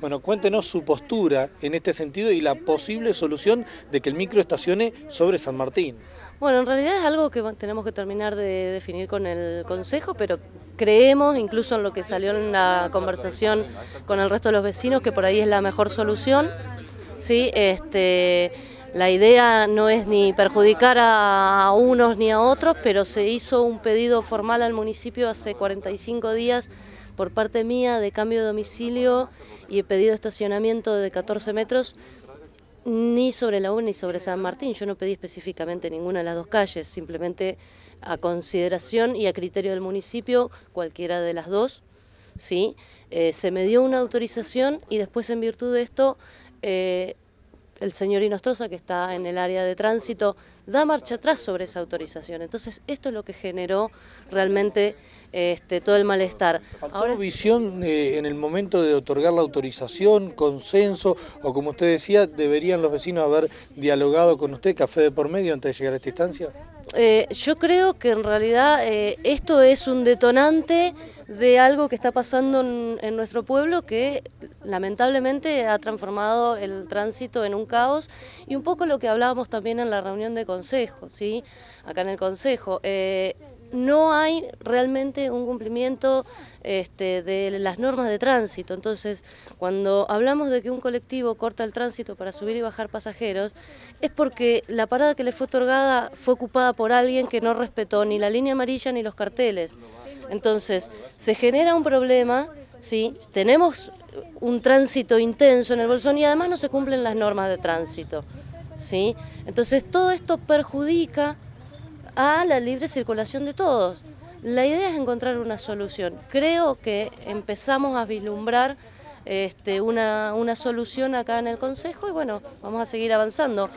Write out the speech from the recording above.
Bueno, cuéntenos su postura en este sentido y la posible solución de que el micro estacione sobre San Martín. Bueno, en realidad es algo que tenemos que terminar de definir con el Consejo, pero creemos, incluso en lo que salió en la conversación con el resto de los vecinos, que por ahí es la mejor solución. ¿sí? Este, la idea no es ni perjudicar a, unos ni a otros, pero se hizo un pedido formal al municipio hace 45 días por parte mía de cambio de domicilio y he pedido estacionamiento de 14 metros ni sobre la UN ni sobre San Martín. Yo no pedí específicamente ninguna de las dos calles, simplemente a consideración y a criterio del municipio, cualquiera de las dos. ¿sí? Eh, se me dio una autorización y después en virtud de esto... Eh, el señor Inostosa que está en el área de tránsito, da marcha atrás sobre esa autorización. Entonces, esto es lo que generó realmente este, todo el malestar. ¿Faltó visión eh, en el momento de otorgar la autorización, consenso, o como usted decía, deberían los vecinos haber dialogado con usted, café de por medio, antes de llegar a esta instancia? Eh, yo creo que en realidad eh, esto es un detonante de algo que está pasando en, nuestro pueblo que lamentablemente ha transformado el tránsito en un caos y un poco lo que hablábamos también en la reunión de consejo, ¿sí? acá en el consejo. Eh, no hay realmente un cumplimiento este, de las normas de tránsito. Entonces, cuando hablamos de que un colectivo corta el tránsito para subir y bajar pasajeros, es porque la parada que le fue otorgada fue ocupada por alguien que no respetó ni la línea amarilla ni los carteles. Entonces, se genera un problema, ¿sí? tenemos un tránsito intenso en el Bolsón y además no se cumplen las normas de tránsito. ¿sí? Entonces, todo esto perjudica a la libre circulación de todos. La idea es encontrar una solución. Creo que empezamos a vislumbrar este, una, una solución acá en el Consejo y bueno, vamos a seguir avanzando.